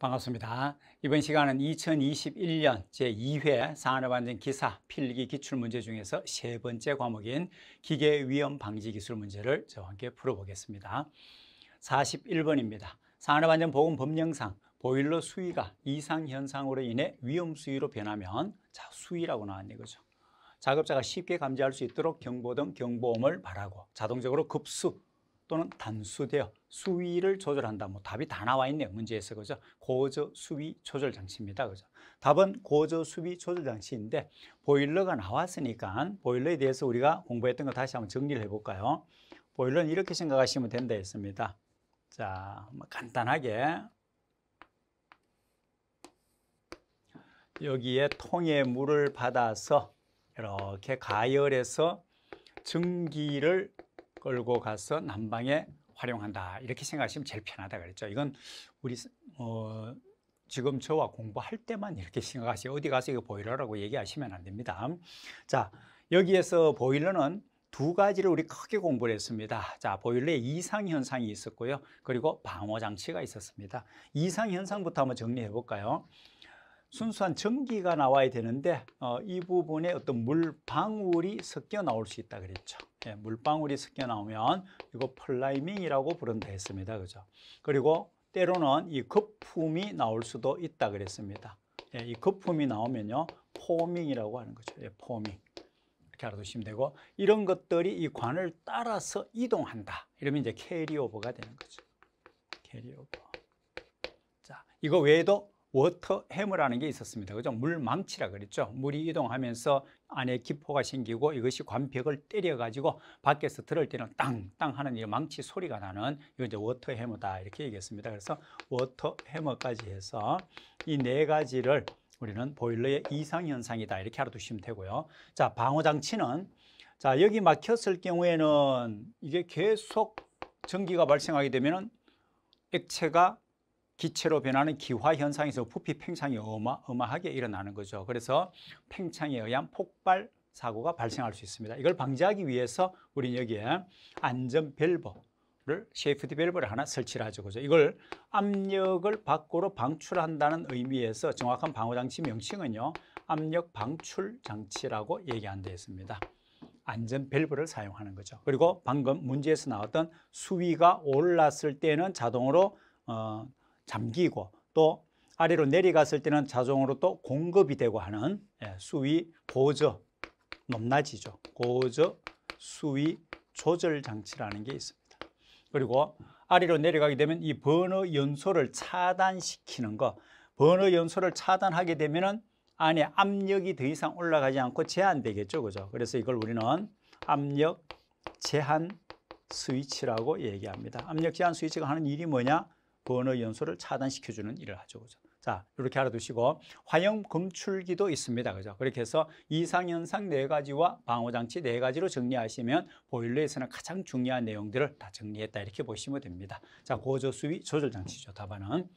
반갑습니다. 이번 시간은 2021년 제2회 산업안전 기사 필기 기출문제 중에서 세 번째 과목인 기계 위험 방지 기술 문제를 저와 함께 풀어보겠습니다. 41번입니다. 산업안전보건법령상 보일러 수위가 이상현상으로 인해 위험 수위로 변하면 자 수위라고 나왔네 그죠. 작업자가 쉽게 감지할 수 있도록 경보등 경보음을 바라고 자동적으로 급수 또는 단수되어 수위를 조절한다. 뭐 답이 다 나와 있네요. 문제에서 그죠? 고저 수위 조절 장치입니다. 그죠? 답은 고저 수위 조절 장치인데 보일러가 나왔으니까 보일러에 대해서 우리가 공부했던 거 다시 한번 정리를 해 볼까요? 보일러는 이렇게 생각하시면 된다 했습니다. 자, 뭐 간단하게 여기에 통에 물을 받아서 이렇게 가열해서 증기를 끌고 가서 난방에 활용한다 이렇게 생각하시면 제일 편하다 그랬죠 이건 우리 어, 지금 저와 공부할 때만 이렇게 생각하시고 어디 가서 이거 보일러라고 얘기하시면 안 됩니다 자 여기에서 보일러는 두 가지를 우리 크게 공부를 했습니다 자 보일러에 이상현상이 있었고요 그리고 방어장치가 있었습니다 이상현상부터 한번 정리해 볼까요 순수한 전기가 나와야 되는데 어, 이 부분에 어떤 물방울이 섞여 나올 수 있다 그랬죠. 예, 물방울이 섞여 나오면 이거 플라이밍이라고 부른다 했습니다. 그죠? 그리고 때로는 이 거품이 나올 수도 있다 그랬습니다. 예, 이 거품이 나오면요. 포밍이라고 하는 거죠. 예, 포밍. 이렇게 알아두시면 되고 이런 것들이 이 관을 따라서 이동한다. 이러면 이제 캐리오버가 되는 거죠. 캐리오버. 자, 이거 외에도 워터 해머라는 게 있었습니다. 그죠? 물망치라 그랬죠. 물이 이동하면서 안에 기포가 생기고 이것이 관벽을 때려가지고 밖에서 들을 때는 땅땅 하는 이 망치 소리가 나는 이거 이제 워터 해머다 이렇게 얘기했습니다. 그래서 워터 해머까지 해서 이 네 가지를 우리는 보일러의 이상 현상이다 이렇게 알아두시면 되고요. 자방어 장치는 자 여기 막혔을 경우에는 이게 계속 전기가 발생하게 되면은 액체가 기체로 변하는 기화 현상에서 부피 팽창이 어마어마하게 일어나는 거죠. 그래서 팽창에 의한 폭발 사고가 발생할 수 있습니다. 이걸 방지하기 위해서 우리는 여기에 안전 밸브를 셰프티 밸브를 하나 설치를 하죠. 그죠? 이걸 압력을 밖으로 방출한다는 의미에서 정확한 방어 장치 명칭은요. 압력 방출 장치라고 얘기한 데 있습니다. 안전 밸브를 사용하는 거죠. 그리고 방금 문제에서 나왔던 수위가 올랐을 때는 자동으로 어, 잠기고 또 아래로 내려갔을 때는 자동으로 또 공급이 되고 하는 예, 수위 고저 높낮이죠. 고저 수위 조절 장치라는 게 있습니다. 그리고 아래로 내려가게 되면 이 번호 연소를 차단시키는 거 번호 연소를 차단하게 되면은 안에 압력이 더 이상 올라가지 않고 제한되겠죠. 그죠? 그래서 이걸 우리는 압력 제한 스위치라고 얘기합니다. 압력 제한 스위치가 하는 일이 뭐냐? 번호 연소를 차단시켜주는 일을 하죠. 그죠? 자, 이렇게 알아두시고 화염 검출기도 있습니다. 그죠? 그렇게 해서 이상현상 네 가지와 방호장치 네 가지로 정리하시면 보일러에서는 가장 중요한 내용들을 다 정리했다 이렇게 보시면 됩니다. 자, 고조 수위 조절 장치죠. 답안은.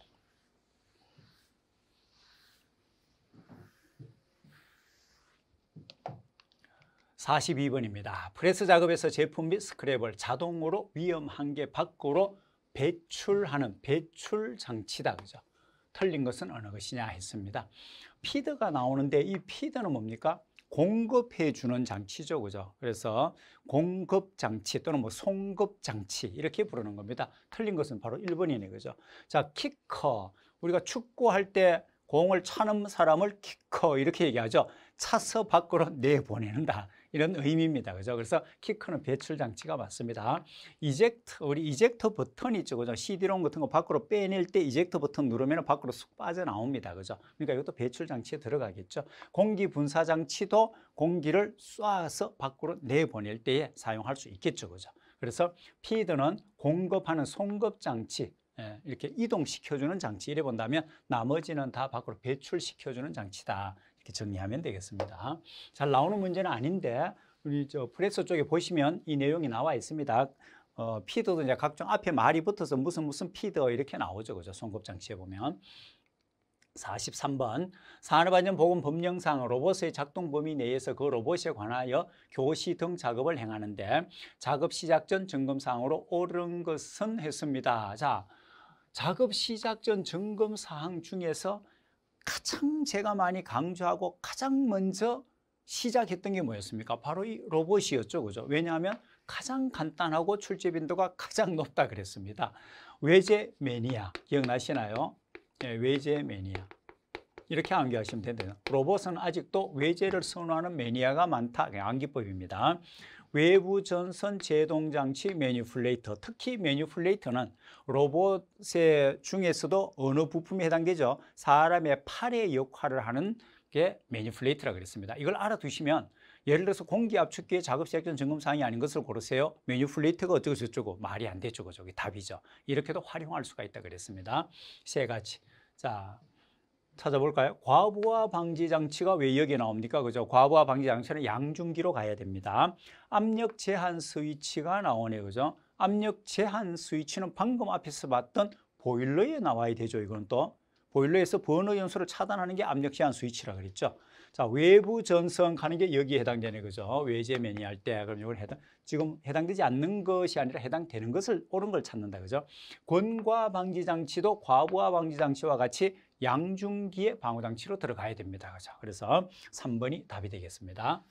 사십 번입니다 프레스 작업에서 제품 및 스크랩을 자동으로 위험 한계 밖으로 배출하는 배출 장치다 그죠? 틀린 것은 어느 것이냐 했습니다. 피드가 나오는데 이 피드는 뭡니까? 공급해 주는 장치죠. 그죠? 그래서 공급 장치 또는 뭐 송급 장치 이렇게 부르는 겁니다. 틀린 것은 바로 1번이네. 그죠? 자, 키커. 우리가 축구할 때 공을 차는 사람을 키커 이렇게 얘기하죠. 차서 밖으로 내보내는다. 이런 의미입니다. 그죠? 그래서 키 크는 배출 장치가 맞습니다. 이젝트, 우리 이젝터 버튼이 있죠. 그죠? CD롬 같은 거 밖으로 빼낼 때 이젝터 버튼 누르면 밖으로 쑥 빠져나옵니다. 그죠? 그러니까 이것도 배출 장치에 들어가겠죠. 공기 분사 장치도 공기를 쏴서 밖으로 내보낼 때에 사용할 수 있겠죠. 그죠? 그래서 피드는 공급하는 송급 장치, 예, 이렇게 이동시켜주는 장치 이래 본다면 나머지는 다 밖으로 배출시켜주는 장치다 이렇게 정리하면 되겠습니다. 잘 나오는 문제는 아닌데 우리 저 프레서 쪽에 보시면 이 내용이 나와 있습니다. 어, 피드도 이제 각종 앞에 말이 붙어서 무슨 무슨 피드 이렇게 나오죠. 그죠? 송급장치에 보면. 43번 산업안전보건법령상 로봇의 작동 범위 내에서 그 로봇에 관하여 교시 등 작업을 행하는데 작업 시작 전 점검사항으로 옳은 것은 했습니다. 자, 작업 시작 전 점검사항 중에서 가장 제가 많이 강조하고 가장 먼저 시작했던 게 뭐였습니까? 바로 이 로봇이었죠. 그죠? 왜냐하면 가장 간단하고 출제 빈도가 가장 높다 그랬습니다. 외제 매니아. 기억나시나요? 예, 외제 매니아. 이렇게 암기하시면 된대요. 로봇은 아직도 외제를 선호하는 매니아가 많다. 암기법입니다. 외부 전선 제동 장치 매뉴플레이터, 특히 매뉴플레이터는 로봇의 중에서도 어느 부품에 해당되죠. 사람의 팔의 역할을 하는 게 매뉴플레이터라 그랬습니다. 이걸 알아두시면 예를 들어서 공기압축기의 작업시작전 점검사항이 아닌 것을 고르세요 메뉴플레이터가 어쩌고 저쩌고 말이 안 되죠 저기 답이죠 이렇게도 활용할 수가 있다 그랬습니다 세 가지 자 찾아볼까요? 과부하 방지 장치가 왜 여기에 나옵니까? 그죠? 과부하 방지 장치는 양중기로 가야 됩니다. 압력 제한 스위치가 나오네요. 그죠? 압력 제한 스위치는 방금 앞에서 봤던 보일러에 나와야 되죠. 이건 또 보일러에서 번호 연소를 차단하는 게 압력 제한 스위치라 그랬죠. 자, 외부 전선 가는 게 여기에 해당되네. 그죠? 외제 매니할 때 그럼 이걸 해당 지금 해당되지 않는 것이 아니라 해당되는 것을 옳은 걸 찾는다. 그죠? 권과 방지 장치도 과부하 방지 장치와 같이 양중기에 방어장치로 들어가야 됩니다. 그렇죠? 그래서 3번이 답이 되겠습니다.